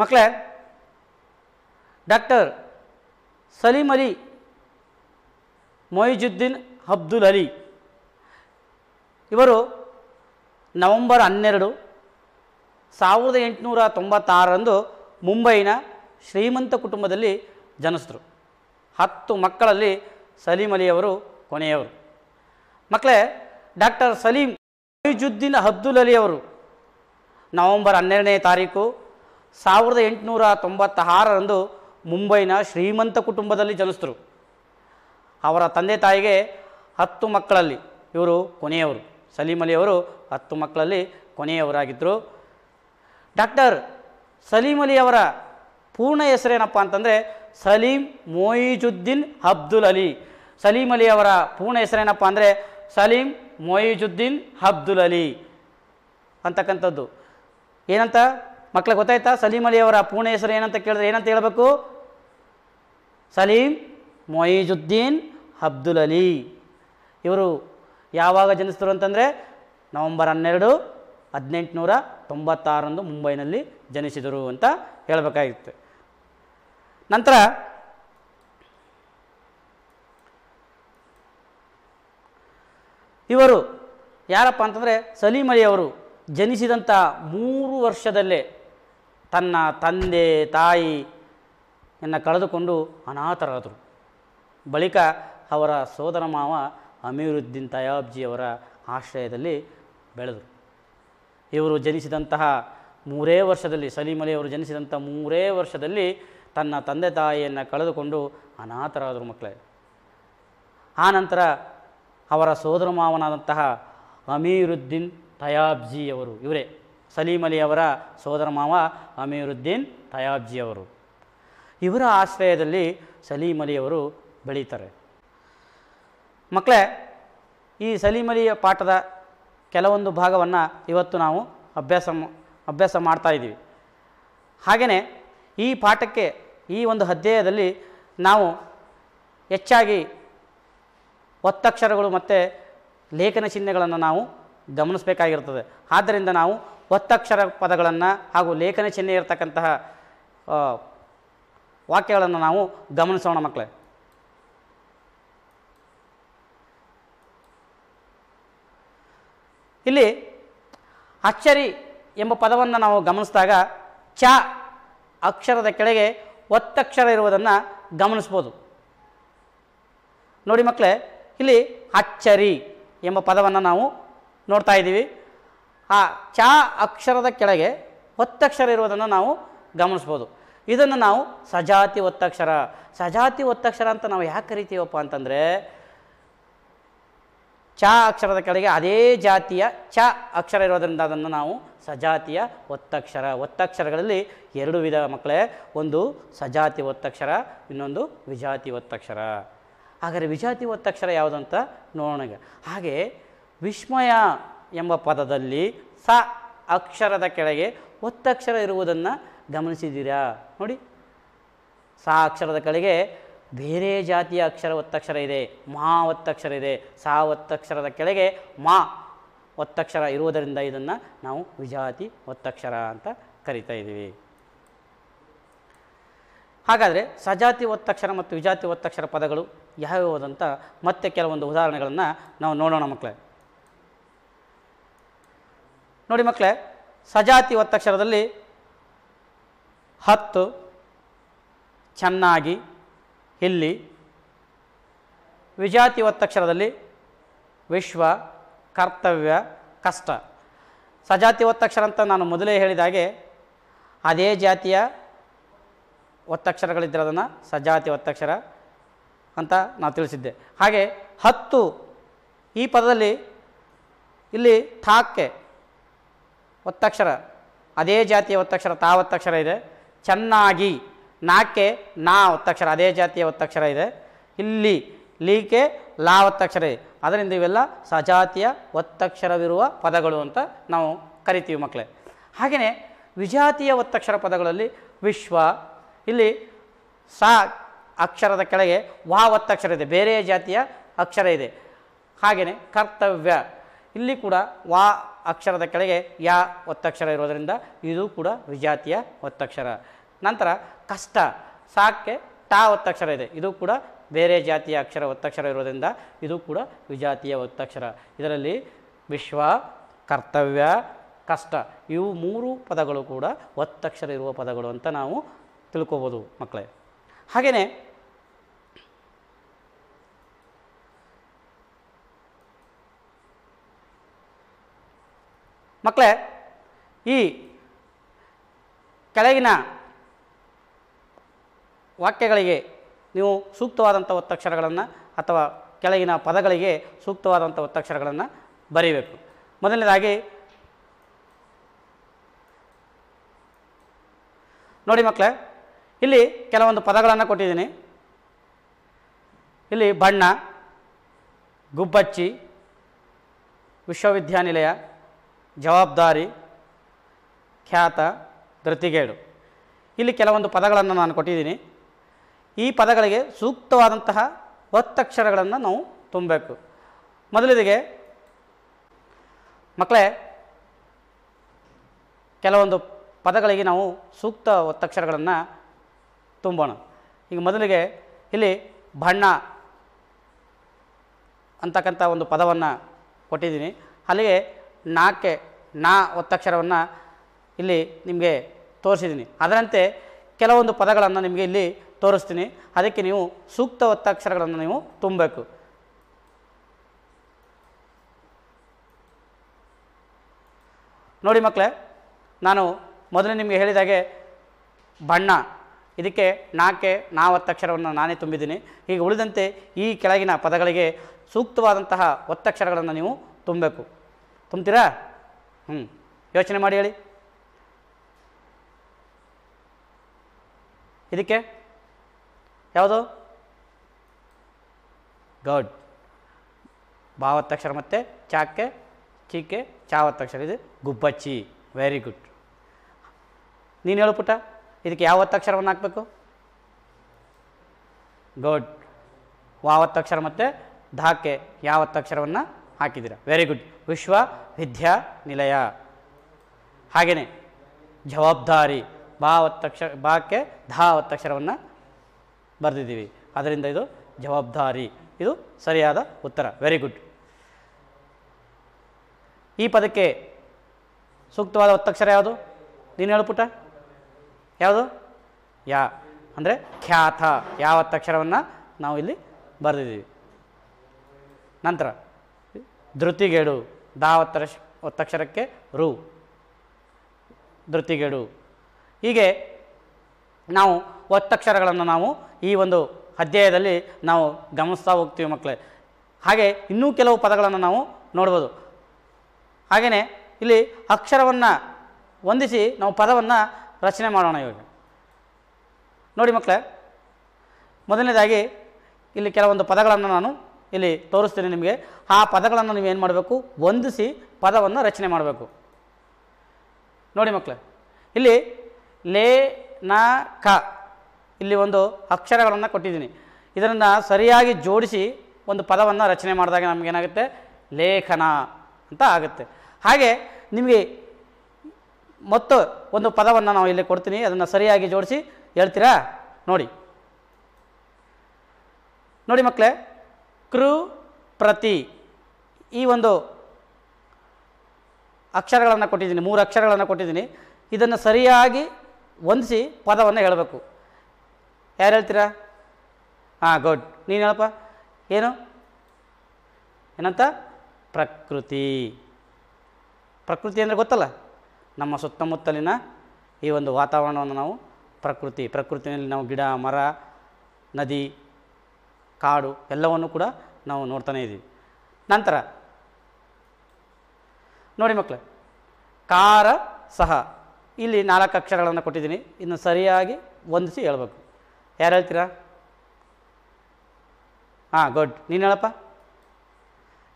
ಮಕ್ಕಳೇ ಡಾಕ್ಟರ್ ಸಲೀಮ್ ಅಲಿ ಮೊಯಿಜುದ್ದೀನ್ ಅಬ್ದುಲ್ ಅಲಿ ಇವರು ನವೆಂಬರ್ ಹನ್ನೆರಡು ಸಾವಿರದ ಎಂಟುನೂರ ತೊಂಬತ್ತಾರರಂದು ಮುಂಬೈನ ಶ್ರೀಮಂತ ಕುಟುಂಬದಲ್ಲಿ ಜನಿಸಿದ್ರು ಹತ್ತು ಮಕ್ಕಳಲ್ಲಿ ಸಲೀಂ ಅಲಿಯವರು ಕೊನೆಯವರು ಮಕ್ಕಳೇ ಡಾಕ್ಟರ್ ಸಲೀಂ ಮೊಯಿಜುದ್ದೀನ್ ಅಬ್ದುಲ್ ಅಲಿ ಅವರು ನವಂಬರ್ ಹನ್ನೆರಡನೇ ತಾರೀಕು ಸಾವಿರದ ಎಂಟುನೂರ ತೊಂಬತ್ತಾರರಂದು ಮುಂಬೈನ ಶ್ರೀಮಂತ ಕುಟುಂಬದಲ್ಲಿ ಜನಿಸಿದರು ಅವರ ತಂದೆ ತಾಯಿಗೆ ಹತ್ತು ಮಕ್ಕಳಲ್ಲಿ ಇವರು ಕೊನೆಯವರು ಸಲೀಂ ಅಲಿ ಅವರು ಹತ್ತು ಮಕ್ಕಳಲ್ಲಿ ಕೊನೆಯವರಾಗಿದ್ದರು ಡಾಕ್ಟರ್ ಸಲೀಂ ಅಲಿ ಅವರ ಪೂರ್ಣ ಹೆಸರೇನಪ್ಪ ಅಂತಂದರೆ ಸಲೀಂ ಮೊಯಿಜುದ್ದೀನ್ ಅಬ್ದುಲ್ ಅಲಿ ಸಲೀಂ ಅಲಿ ಅವರ ಪೂರ್ಣ ಹೆಸರೇನಪ್ಪ ಅಂದರೆ ಸಲೀಂ ಮೊಯಿಜುದ್ದೀನ್ ಅಬ್ದುಲ್ ಅಲಿ ಅಂತಕ್ಕಂಥದ್ದು ಏನಂತ ಮಕ್ಳಿಗೆ ಗೊತ್ತಾಯ್ತಾ ಸಲೀಂ ಅಲಿ ಅವರ ಪೂರ್ಣ ಹೆಸರು ಏನಂತ ಕೇಳಿದ್ರೆ ಏನಂತ ಹೇಳಬೇಕು ಸಲೀಂ ಮೊಯಿಜುದ್ದೀನ್ ಅಬ್ದುಲ್ ಅಲಿ ಇವರು ಯಾವಾಗ ಜನಿಸಿದ್ರು ಅಂತಂದರೆ ನವಂಬರ್ ಹನ್ನೆರಡು ಹದಿನೆಂಟುನೂರ ತೊಂಬತ್ತಾರರಂದು ಮುಂಬೈನಲ್ಲಿ ಜನಿಸಿದರು ಅಂತ ಹೇಳಬೇಕಾಗಿತ್ತು ನಂತರ ಇವರು ಯಾರಪ್ಪ ಅಂತಂದರೆ ಸಲೀಂ ಅಲಿ ಜನಿಸಿದಂಥ ಮೂರು ವರ್ಷದಲ್ಲೇ ತನ್ನ ತಂದೆ ತಾಯಿಯನ್ನು ಕಳೆದುಕೊಂಡು ಅನಾಥರಾದರು ಬಳಿಕ ಅವರ ಸೋದರ ಮಾವ ಅಮೀರುದ್ದೀನ್ ತಯಾಬ್ಜಿಯವರ ಆಶ್ರಯದಲ್ಲಿ ಬೆಳೆದರು ಇವರು ಜನಿಸಿದಂತಹ ಮೂರೇ ವರ್ಷದಲ್ಲಿ ಸಲೀಮ್ ಅವರು ಜನಿಸಿದಂಥ ಮೂರೇ ವರ್ಷದಲ್ಲಿ ತನ್ನ ತಂದೆ ತಾಯಿಯನ್ನು ಕಳೆದುಕೊಂಡು ಅನಾಥರಾದರು ಮಕ್ಕಳೇ ಆನಂತರ ಅವರ ಸೋದರ ಮಾವನಾದಂತಹ ಅಮೀರುದ್ದೀನ್ ತಯಾಬ್ಜಿಯವರು ಇವರೇ ಸಲೀಂ ಅವರ ಸೋದರ ಮಾವ ಅಮೀರುದ್ದೀನ್ ತಯಾಬ್ಜಿಯವರು ಇವರ ಆಶ್ರಯದಲ್ಲಿ ಸಲೀಂ ಅಲಿಯವರು ಬೆಳೀತಾರೆ ಮಕ್ಕಳೇ ಈ ಸಲೀಂ ಅಲಿಯ ಪಾಠದ ಕೆಲವೊಂದು ಭಾಗವನ್ನು ಇವತ್ತು ನಾವು ಅಭ್ಯಾಸ ಅಭ್ಯಾಸ ಮಾಡ್ತಾಯಿದ್ದೀವಿ ಹಾಗೆಯೇ ಈ ಪಾಠಕ್ಕೆ ಈ ಒಂದು ಅಧ್ಯಾಯದಲ್ಲಿ ನಾವು ಹೆಚ್ಚಾಗಿ ಒತ್ತಕ್ಷರಗಳು ಮತ್ತು ಲೇಖನ ಚಿಹ್ನೆಗಳನ್ನು ನಾವು ಗಮನಿಸಬೇಕಾಗಿರ್ತದೆ ಆದ್ದರಿಂದ ನಾವು ಒತ್ತಕ್ಷರ ಪದಗಳನ್ನು ಹಾಗೂ ಲೇಖನ ಚಿಹ್ನೆ ಇರತಕ್ಕಂತಹ ವಾಕ್ಯಗಳನ್ನು ನಾವು ಗಮನಿಸೋಣ ಮಕ್ಕಳೇ ಇಲ್ಲಿ ಅಚ್ಚರಿ ಎಂಬ ಪದವನ್ನು ನಾವು ಗಮನಿಸಿದಾಗ ಚ ಅಕ್ಷರದ ಕೆಳಗೆ ಒತ್ತಕ್ಷರ ಇರುವುದನ್ನು ಗಮನಿಸ್ಬೋದು ನೋಡಿ ಮಕ್ಕಳೇ ಇಲ್ಲಿ ಅಚ್ಚರಿ ಎಂಬ ಪದವನ್ನು ನಾವು ನೋಡ್ತಾ ಇದ್ದೀವಿ ಆ ಚ ಅಕ್ಷರದ ಕೆಳಗೆ ಒತ್ತಕ್ಷರ ಇರುವುದನ್ನು ನಾವು ಗಮನಿಸ್ಬೋದು ಇದನ್ನು ನಾವು ಸಜಾತಿ ಒತ್ತಕ್ಷರ ಸಜಾತಿ ಒತ್ತಕ್ಷರ ಅಂತ ನಾವು ಯಾಕೆ ಕರಿತೀವಪ್ಪ ಅಂತಂದರೆ ಚ ಅಕ್ಷರದ ಕೆಳಗೆ ಅದೇ ಜಾತಿಯ ಚ ಅಕ್ಷರ ಇರೋದರಿಂದ ಅದನ್ನು ನಾವು ಸಜಾತಿಯ ಒತ್ತಕ್ಷರ ಒತ್ತಕ್ಷರಗಳಲ್ಲಿ ಎರಡು ವಿಧ ಮಕ್ಕಳೇ ಒಂದು ಸಜಾತಿ ಒತ್ತಕ್ಷರ ಇನ್ನೊಂದು ವಿಜಾತಿ ಒತ್ತಕ್ಷರ ಹಾಗಾದರೆ ವಿಜಾತಿ ಒತ್ತಕ್ಷರ ಯಾವುದಂತ ನೋಡೋಣ ಹಾಗೆ ವಿಸ್ಮಯ ಎಂಬ ಪದದಲ್ಲಿ ಸ ಅಕ್ಷರದ ಕೆಳಗೆ ಒತ್ತಕ್ಷರ ಇರುವುದನ್ನು ಗಮನಿಸಿದ್ದೀರಾ ನೋಡಿ ಸ ಅಕ್ಷರದ ಕೆಳಗೆ ಬೇರೆ ಜಾತಿಯ ಅಕ್ಷರ ಒತ್ತಕ್ಷರ ಇದೆ ಮಾ ಒತ್ತಕ್ಷರ ಇದೆ ಸಾ ಒತ್ತಕ್ಷರದ ಕೆಳಗೆ ಮಾ ಒತ್ತಕ್ಷರ ಇರುವುದರಿಂದ ಇದನ್ನು ನಾವು ವಿಜಾತಿ ಒತ್ತಕ್ಷರ ಅಂತ ಕರಿತಾ ಇದ್ದೀವಿ ಹಾಗಾದರೆ ಸಜಾತಿ ಒತ್ತಕ್ಷರ ಮತ್ತು ವಿಜಾತಿ ಒತ್ತಕ್ಷರ ಪದಗಳು ಯಾವ್ಯಾವುದಂತ ಮತ್ತೆ ಕೆಲವೊಂದು ಉದಾಹರಣೆಗಳನ್ನು ನಾವು ನೋಡೋಣ ಮಕ್ಕಳೇ ನೋಡಿ ಮಕ್ಕಳೇ ಸಜಾತಿ ಒತ್ತಕ್ಷರದಲ್ಲಿ ಹತ್ತು ಚೆನ್ನಾಗಿ ಇಲ್ಲಿ ವಿಜಾತಿ ಒತ್ತಕ್ಷರದಲ್ಲಿ ವಿಶ್ವ ಕರ್ತವ್ಯ ಕಷ್ಟ ಸಜಾತಿ ಒತ್ತಕ್ಷರ ಅಂತ ನಾನು ಮೊದಲೇ ಹೇಳಿದ ಹಾಗೆ ಅದೇ ಜಾತಿಯ ಒತ್ತಕ್ಷರಗಳಿದ್ದರೆ ಅದನ್ನು ಸಜಾತಿ ಒತ್ತಕ್ಷರ ಅಂತ ನಾನು ತಿಳಿಸಿದ್ದೆ ಹಾಗೆ ಹತ್ತು ಈ ಪದದಲ್ಲಿ ಇಲ್ಲಿ ಥಾಕ್ಕೆ ಒತ್ತಕ್ಷರ ಅದೇ ಜಾತಿಯ ಒತ್ತಕ್ಷರ ತಾ ಒತ್ತಕ್ಷರ ಇದೆ ಚೆನ್ನಾಗಿ ನಾಕೆ ನಾ ಒತ್ತಕ್ಷರ ಅದೇ ಜಾತಿಯ ಒತ್ತಕ್ಷರ ಇದೆ ಇಲ್ಲಿ ಲೀಕೆ ಲಾ ಒತ್ತಕ್ಷರ ಇದೆ ಅದರಿಂದ ಇವೆಲ್ಲ ಸಜಾತಿಯ ಒತ್ತಕ್ಷರವಿರುವ ಪದಗಳು ಅಂತ ನಾವು ಕರಿತೀವಿ ಮಕ್ಕಳೇ ಹಾಗೆಯೇ ವಿಜಾತಿಯ ಒತ್ತಕ್ಷರ ಪದಗಳಲ್ಲಿ ವಿಶ್ವ ಇಲ್ಲಿ ಸಾ ಅಕ್ಷರದ ಕೆಳಗೆ ವಾ ಒತ್ತಕ್ಷರ ಇದೆ ಬೇರೆ ಜಾತಿಯ ಅಕ್ಷರ ಇದೆ ಹಾಗೆಯೇ ಕರ್ತವ್ಯ ಇಲ್ಲಿ ಕೂಡ ವಾ ಅಕ್ಷರದ ಕೆಳಗೆ ಯಾ ಒತ್ತಕ್ಷರ ಇರೋದರಿಂದ ಇದು ಕೂಡ ವಿಜಾತಿಯ ಒತ್ತಕ್ಷರ ನಂತರ ಕಷ್ಟ ಸಾಕ್ಕೆ ಟಾ ಒತ್ತಕ್ಷರ ಇದೆ ಇದು ಕೂಡ ಬೇರೆ ಜಾತಿಯ ಅಕ್ಷರ ಒತ್ತಕ್ಷರ ಇರೋದರಿಂದ ಇದು ಕೂಡ ವಿಜಾತಿಯ ಒತ್ತಕ್ಷರ ಇದರಲ್ಲಿ ವಿಶ್ವ ಕರ್ತವ್ಯ ಕಷ್ಟ ಇವು ಮೂರು ಪದಗಳು ಕೂಡ ಒತ್ತಕ್ಷರ ಇರುವ ಪದಗಳು ಅಂತ ನಾವು ತಿಳ್ಕೋಬೋದು ಮಕ್ಕಳೇ ಹಾಗೆಯೇ ಮಕ್ಕಳೇ ಈ ಕೆಳಗಿನ ವಾಕ್ಯಗಳಿಗೆ ನೀವು ಸೂಕ್ತವಾದಂಥ ಒತ್ತಕ್ಷರಗಳನ್ನು ಅಥವಾ ಕೆಳಗಿನ ಪದಗಳಿಗೆ ಸೂಕ್ತವಾದಂಥ ಒತ್ತಕ್ಷರಗಳನ್ನು ಬರೀಬೇಕು ಮೊದಲನೇದಾಗಿ ನೋಡಿ ಮಕ್ಕಳೇ ಇಲ್ಲಿ ಕೆಲವೊಂದು ಪದಗಳನ್ನು ಕೊಟ್ಟಿದ್ದೀನಿ ಇಲ್ಲಿ ಬಣ್ಣ ಗುಬ್ಬಚ್ಚಿ ವಿಶ್ವವಿದ್ಯಾನಿಲಯ ಜವಾಬ್ದಾರಿ ಖ್ಯಾತ ಧೃತಿಗೇಡು ಇಲ್ಲಿ ಕೆಲವೊಂದು ಪದಗಳನ್ನು ನಾನು ಕೊಟ್ಟಿದ್ದೀನಿ ಈ ಪದಗಳಿಗೆ ಸೂಕ್ತವಾದಂತಹ ಒತ್ತಕ್ಷರಗಳನ್ನು ನಾವು ತುಂಬಬೇಕು ಮೊದಲಿಗೆ ಮಕ್ಕಳೇ ಕೆಲವೊಂದು ಪದಗಳಿಗೆ ನಾವು ಸೂಕ್ತ ಒತ್ತಕ್ಷರಗಳನ್ನು ತುಂಬೋಣ ಈಗ ಮೊದಲಿಗೆ ಇಲ್ಲಿ ಬಣ್ಣ ಅಂತಕ್ಕಂಥ ಒಂದು ಪದವನ್ನು ಕೊಟ್ಟಿದ್ದೀನಿ ಅಲ್ಲಿಗೆ ನಾಕೆ ನಾ ಒತ್ತಕ್ಷರವನ್ನು ಇಲ್ಲಿ ನಿಮಗೆ ತೋರಿಸಿದ್ದೀನಿ ಅದರಂತೆ ಕೆಲವೊಂದು ಪದಗಳನ್ನು ನಿಮಗೆ ಇಲ್ಲಿ ತೋರಿಸ್ತೀನಿ ಅದಕ್ಕೆ ನೀವು ಸೂಕ್ತ ಒತ್ತಕ್ಷರಗಳನ್ನು ನೀವು ತುಂಬಬೇಕು ನೋಡಿ ಮಕ್ಕಳೇ ನಾನು ಮೊದಲೇ ನಿಮಗೆ ಹೇಳಿದಾಗೆ ಬಣ್ಣ ಇದಕ್ಕೆ ನಾಕೆ ನಾ ಒತ್ತಕ್ಷರವನ್ನು ನಾನೇ ತುಂಬಿದ್ದೀನಿ ಈಗ ಉಳಿದಂತೆ ಈ ಕೆಳಗಿನ ಪದಗಳಿಗೆ ಸೂಕ್ತವಾದಂತಹ ಒತ್ತಕ್ಷರಗಳನ್ನು ನೀವು ತುಂಬಬೇಕು ತುಂಬ್ತೀರಾ ಹ್ಞೂ ಯೋಚನೆ ಮಾಡಿ ಹೇಳಿ ಇದಕ್ಕೆ ಯಾವುದು ಗೌಡ್ ಭಾವತ್ತಕ್ಷರ ಮತ್ತು ಚಾಕ್ಕೆ ಚೀಕೆ ಚಾವತ್ತಕ್ಷರ ಇದು ಗುಬ್ಬಚ್ಚಿ ವೆರಿ ಗುಡ್ ನೀನು ಹೇಳು ಪುಟ್ಟ ಇದಕ್ಕೆ ಯಾವತ್ತಕ್ಷರವನ್ನು ಹಾಕಬೇಕು ಗೌಡ್ ವಾವತ್ತಕ್ಷರ ಮತ್ತು ಧಾಕೆ ಯಾವತ್ತಕ್ಷರವನ್ನು ಹಾಕಿದ್ದೀರಾ ವೆರಿ ಗುಡ್ ವಿಶ್ವ ವಿದ್ಯಾ ನಿಲಯ ಹಾಗೆಯೇ ಜವಾಬ್ದಾರಿ ಬಾ ಒತ್ತಕ್ಷರ ಬಾಕ್ಕೆ ಧಾ ಒತ್ತಕ್ಷರವನ್ನು ಬರೆದಿದ್ದೀವಿ ಅದರಿಂದ ಇದು ಜವಾಬ್ದಾರಿ ಇದು ಸರಿಯಾದ ಉತ್ತರ ವೆರಿ ಗುಡ್ ಈ ಪದಕ್ಕೆ ಸೂಕ್ತವಾದ ಒತ್ತಕ್ಷರ ಯಾವುದು ನೀನು ಹೇಳು ಯಾವುದು ಯಾ ಅಂದರೆ ಖ್ಯಾತ ಯಾವ ಒತ್ತಕ್ಷರವನ್ನು ನಾವು ಇಲ್ಲಿ ಬರೆದಿದ್ದೀವಿ ನಂತರ ಧೃತಿಗೆಡು ದಾವತ್ತರ ಒತ್ತಕ್ಷರಕ್ಕೆ ರು ಧೃತಿಗೆಡು ಹೀಗೆ ನಾವು ಒತ್ತಕ್ಷರಗಳನ್ನು ನಾವು ಈ ಒಂದು ಅಧ್ಯಾಯದಲ್ಲಿ ನಾವು ಗಮನಿಸ್ತಾ ಹೋಗ್ತೀವಿ ಮಕ್ಕಳೇ ಹಾಗೆ ಇನ್ನೂ ಕೆಲವು ಪದಗಳನ್ನು ನಾವು ನೋಡ್ಬೋದು ಹಾಗೆಯೇ ಇಲ್ಲಿ ಅಕ್ಷರವನ್ನು ಹೊಂದಿಸಿ ನಾವು ಪದವನ್ನು ರಚನೆ ಮಾಡೋಣ ಇವಾಗ ನೋಡಿ ಮಕ್ಕಳೇ ಮೊದಲನೇದಾಗಿ ಇಲ್ಲಿ ಕೆಲವೊಂದು ಪದಗಳನ್ನು ನಾನು ಇಲ್ಲಿ ತೋರಿಸ್ತೀನಿ ನಿಮಗೆ ಆ ಪದಗಳನ್ನು ನೀವು ಏನು ಮಾಡಬೇಕು ಹೊಂದಿಸಿ ಪದವನ್ನು ರಚನೆ ಮಾಡಬೇಕು ನೋಡಿ ಮಕ್ಕಳೇ ಇಲ್ಲಿ ಲೇ ನ ಕ ಇಲ್ಲಿ ಒಂದು ಅಕ್ಷರಗಳನ್ನು ಕೊಟ್ಟಿದ್ದೀನಿ ಇದನ್ನು ಸರಿಯಾಗಿ ಜೋಡಿಸಿ ಒಂದು ಪದವನ್ನು ರಚನೆ ಮಾಡಿದಾಗ ನಮಗೇನಾಗುತ್ತೆ ಲೇಖನ ಅಂತ ಆಗುತ್ತೆ ಹಾಗೆ ನಿಮಗೆ ಮತ್ತು ಒಂದು ಪದವನ್ನು ನಾವು ಇಲ್ಲಿ ಕೊಡ್ತೀನಿ ಅದನ್ನು ಸರಿಯಾಗಿ ಜೋಡಿಸಿ ಹೇಳ್ತೀರಾ ನೋಡಿ ನೋಡಿ ಮಕ್ಕಳೇ ಕೃ ಪ್ರತಿ ಈ ಒಂದು ಅಕ್ಷರಗಳನ್ನು ಕೊಟ್ಟಿದ್ದೀನಿ ಮೂರು ಅಕ್ಷರಗಳನ್ನು ಕೊಟ್ಟಿದ್ದೀನಿ ಇದನ್ನು ಸರಿಯಾಗಿ ಹೊಂದಿಸಿ ಪದವನ್ನು ಹೇಳಬೇಕು ಯಾರು ಹೇಳ್ತೀರಾ ಹಾಂ ಗುಡ್ ನೀನು ಹೇಳಪ್ಪ ಏನು ಏನಂತ ಪ್ರಕೃತಿ ಪ್ರಕೃತಿ ಅಂದರೆ ಗೊತ್ತಲ್ಲ ನಮ್ಮ ಸುತ್ತಮುತ್ತಲಿನ ಈ ಒಂದು ವಾತಾವರಣವನ್ನು ನಾವು ಪ್ರಕೃತಿ ಪ್ರಕೃತಿಯಲ್ಲಿ ನಾವು ಗಿಡ ಮರ ನದಿ ಕಾಡು ಎಲ್ಲವನ್ನು ಕೂಡ ನಾವು ನೋಡ್ತಾನೇ ಇದ್ದೀವಿ ನಂತರ ನೋಡಿ ಮಕ್ಕಳು ಕಾರ ಸಹ ಇಲ್ಲಿ ನಾಲ್ಕು ಅಕ್ಷರಗಳನ್ನು ಕೊಟ್ಟಿದ್ದೀನಿ ಇನ್ನು ಸರಿಯಾಗಿ ಹೊಂದಿಸಿ ಹೇಳ್ಬೇಕು ಯಾರು ಹೇಳ್ತೀರಾ ಹಾಂ ಗುಡ್ ನೀನು ಹೇಳಪ್ಪ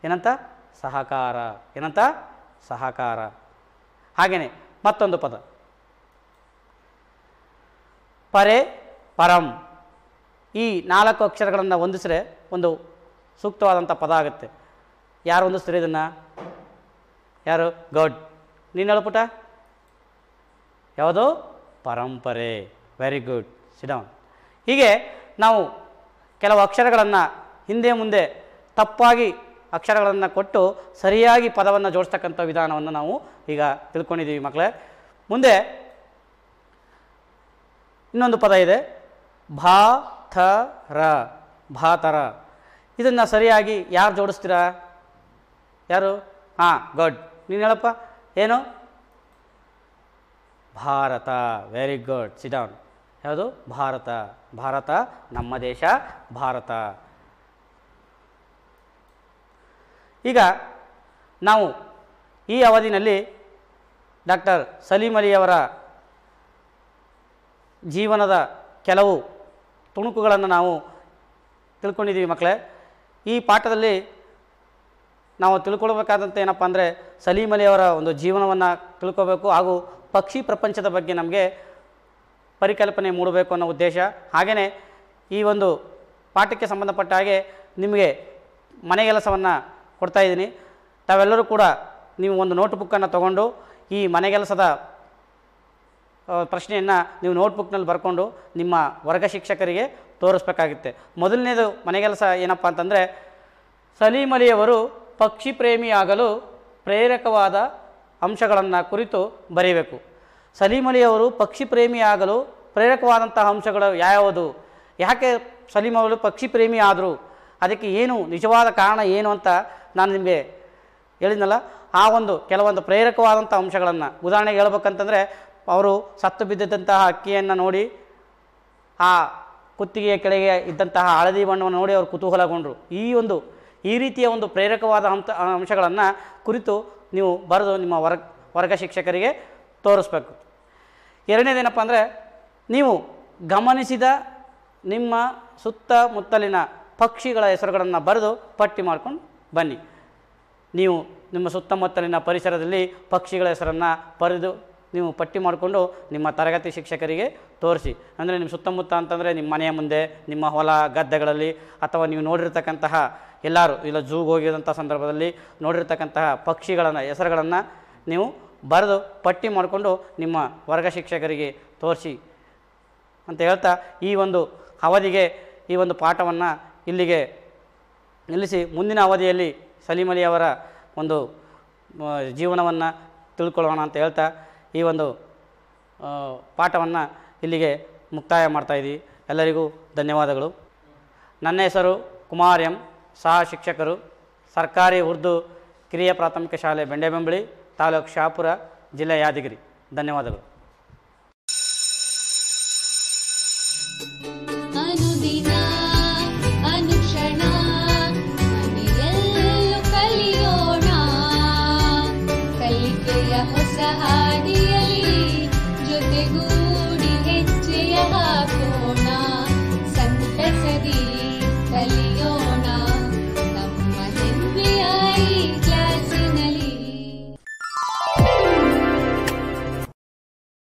ಏನಂತ ಸಹಕಾರ ಏನಂತ ಸಹಕಾರ ಹಾಗೆಯೇ ಮತ್ತೊಂದು ಪದ ಪರೇ ಪರಂ ಈ ನಾಲ್ಕು ಅಕ್ಷರಗಳನ್ನು ಹೊಂದಿಸ್ರೆ ಒಂದು ಸೂಕ್ತವಾದಂಥ ಪದ ಆಗುತ್ತೆ ಯಾರು ಹೊಂದಿಸ್ತೀರಿ ಇದನ್ನು ಯಾರು ಗಡ್ ನೀನು ಹೇಳಪುಟ ಯಾವುದು ಪರಂಪರೆ ವೆರಿ ಗುಡ್ ಸಿಡೌನ್ ಹೀಗೆ ನಾವು ಕೆಲವು ಅಕ್ಷರಗಳನ್ನು ಹಿಂದೆ ಮುಂದೆ ತಪ್ಪಾಗಿ ಅಕ್ಷರಗಳನ್ನು ಕೊಟ್ಟು ಸರಿಯಾಗಿ ಪದವನ್ನು ಜೋಡಿಸ್ತಕ್ಕಂಥ ವಿಧಾನವನ್ನು ನಾವು ಈಗ ತಿಳ್ಕೊಂಡಿದ್ದೀವಿ ಮಕ್ಕಳೇ ಮುಂದೆ ಇನ್ನೊಂದು ಪದ ಇದೆ ಭಾ ಥ ರ ಭಾತರ ಇದನ್ನು ಸರಿಯಾಗಿ ಯಾರು ಜೋಡಿಸ್ತೀರಾ ಯಾರು ಹಾಂ ಗುಡ್ ನೀನು ಹೇಳಪ್ಪ ಏನು ಭಾರತ ವೆರಿ ಗುಡ್ ಸಿಡಾನ್ ಯಾವುದು ಭಾರತ ಭಾರತ ನಮ್ಮ ದೇಶ ಭಾರತ ಈಗ ನಾವು ಈ ಅವಧಿನಲ್ಲಿ ಡಾಕ್ಟರ್ ಸಲೀಂ ಅಲಿಯವರ ಜೀವನದ ಕೆಲವು ತುಣುಕುಗಳನ್ನು ನಾವು ತಿಳ್ಕೊಂಡಿದ್ದೀವಿ ಮಕ್ಕಳೇ ಈ ಪಾಠದಲ್ಲಿ ನಾವು ತಿಳ್ಕೊಳ್ಬೇಕಾದಂಥ ಏನಪ್ಪ ಅಂದರೆ ಸಲೀಂ ಅಲಿ ಅವರ ಒಂದು ಜೀವನವನ್ನು ತಿಳ್ಕೊಬೇಕು ಹಾಗೂ ಪಕ್ಷಿ ಪ್ರಪಂಚದ ಬಗ್ಗೆ ನಮಗೆ ಪರಿಕಲ್ಪನೆ ಮೂಡಬೇಕು ಅನ್ನೋ ಉದ್ದೇಶ ಹಾಗೆಯೇ ಈ ಒಂದು ಪಾಠಕ್ಕೆ ಸಂಬಂಧಪಟ್ಟ ಹಾಗೆ ನಿಮಗೆ ಮನೆಗೆಲಸವನ್ನು ಕೊಡ್ತಾಯಿದ್ದೀನಿ ತಾವೆಲ್ಲರೂ ಕೂಡ ನೀವು ಒಂದು ನೋಟ್ಬುಕ್ಕನ್ನು ತಗೊಂಡು ಈ ಮನೆಗೆಲಸದ ಪ್ರಶ್ನೆಯನ್ನು ನೀವು ನೋಟ್ಬುಕ್ನಲ್ಲಿ ಬರ್ಕೊಂಡು ನಿಮ್ಮ ವರ್ಗ ಶಿಕ್ಷಕರಿಗೆ ತೋರಿಸ್ಬೇಕಾಗುತ್ತೆ ಮೊದಲನೇದು ಮನೆಗೆಲಸ ಏನಪ್ಪ ಅಂತಂದರೆ ಸಲೀಂ ಅಲಿಯವರು ಪಕ್ಷಿ ಪ್ರೇಮಿಯಾಗಲು ಪ್ರೇರಕವಾದ ಅಂಶಗಳನ್ನು ಕುರಿತು ಬರೀಬೇಕು ಸಲೀಂ ಅಲಿಯವರು ಪಕ್ಷಿ ಪ್ರೇಮಿಯಾಗಲು ಪ್ರೇರಕವಾದಂತಹ ಅಂಶಗಳು ಯಾವುದು ಯಾಕೆ ಸಲೀಂ ಅವರು ಪಕ್ಷಿ ಪ್ರೇಮಿ ಆದರು ಅದಕ್ಕೆ ಏನು ನಿಜವಾದ ಕಾರಣ ಏನು ಅಂತ ನಾನು ನಿಮಗೆ ಹೇಳಿದ್ನಲ್ಲ ಆ ಒಂದು ಕೆಲವೊಂದು ಪ್ರೇರಕವಾದಂಥ ಅಂಶಗಳನ್ನು ಉದಾಹರಣೆಗೆ ಹೇಳ್ಬೇಕಂತಂದರೆ ಅವರು ಸತ್ತು ಬಿದ್ದಿದ್ದಂತಹ ಅಕ್ಕಿಯನ್ನು ನೋಡಿ ಆ ಕುತ್ತಿಗೆಯ ಕೆಳಗೆ ಇದ್ದಂತಹ ಹಳದಿ ಬಣ್ಣವನ್ನು ನೋಡಿ ಅವರು ಕುತೂಹಲಗೊಂಡರು ಈ ಒಂದು ಈ ರೀತಿಯ ಒಂದು ಪ್ರೇರಕವಾದ ಅಂಶ ಅಂಶಗಳನ್ನು ಕುರಿತು ನೀವು ಬರೆದು ನಿಮ್ಮ ವರ್ಗ ವರ್ಗ ಶಿಕ್ಷಕರಿಗೆ ತೋರಿಸ್ಬೇಕು ಎರಡನೇದೇನಪ್ಪ ಅಂದರೆ ನೀವು ಗಮನಿಸಿದ ನಿಮ್ಮ ಸುತ್ತಮುತ್ತಲಿನ ಪಕ್ಷಿಗಳ ಹೆಸರುಗಳನ್ನು ಬರೆದು ಪಟ್ಟಿ ಮಾಡ್ಕೊಂಡು ಬನ್ನಿ ನೀವು ನಿಮ್ಮ ಸುತ್ತಮುತ್ತಲಿನ ಪರಿಸರದಲ್ಲಿ ಪಕ್ಷಿಗಳ ಹೆಸರನ್ನು ಬರೆದು ನೀವು ಪಟ್ಟಿ ಮಾಡಿಕೊಂಡು ನಿಮ್ಮ ತರಗತಿ ಶಿಕ್ಷಕರಿಗೆ ತೋರಿಸಿ ಅಂದರೆ ನಿಮ್ಮ ಸುತ್ತಮುತ್ತ ಅಂತಂದರೆ ನಿಮ್ಮ ಮನೆಯ ಮುಂದೆ ನಿಮ್ಮ ಹೊಲ ಗದ್ದೆಗಳಲ್ಲಿ ಅಥವಾ ನೀವು ನೋಡಿರ್ತಕ್ಕಂತಹ ಎಲ್ಲರೂ ಇಲ್ಲ ಜೂಗೆ ಹೋಗಿದಂಥ ಸಂದರ್ಭದಲ್ಲಿ ನೋಡಿರ್ತಕ್ಕಂತಹ ಪಕ್ಷಿಗಳನ್ನು ಹೆಸರುಗಳನ್ನು ನೀವು ಬರೆದು ಪಟ್ಟಿ ಮಾಡಿಕೊಂಡು ನಿಮ್ಮ ವರ್ಗ ಶಿಕ್ಷಕರಿಗೆ ತೋರಿಸಿ ಅಂತ ಹೇಳ್ತಾ ಈ ಒಂದು ಅವಧಿಗೆ ಈ ಒಂದು ಪಾಠವನ್ನು ಇಲ್ಲಿಗೆ ನಿಲ್ಲಿಸಿ ಮುಂದಿನ ಅವಧಿಯಲ್ಲಿ ಸಲೀಮಲಿ ಅವರ ಒಂದು ಜೀವನವನ್ನು ತಿಳ್ಕೊಳ್ಳೋಣ ಅಂತ ಹೇಳ್ತಾ ಈ ಒಂದು ಪಾಠವನ್ನು ಇಲ್ಲಿಗೆ ಮುಕ್ತಾಯ ಮಾಡ್ತಾಯಿದ್ದೀವಿ ಎಲ್ಲರಿಗೂ ಧನ್ಯವಾದಗಳು ನನ್ನ ಹೆಸರು ಕುಮಾರ್ ಎಂ ಸಹ ಶಿಕ್ಷಕರು ಸರ್ಕಾರಿ ಉರ್ದು ಕಿರಿಯ ಪ್ರಾಥಮಿಕ ಶಾಲೆ ಬೆಂಡೆಬೆಂಬಳಿ ತಾಲೂಕು ಶಾಪುರ ಜಿಲ್ಲೆ ಯಾದಗಿರಿ ಧನ್ಯವಾದಗಳು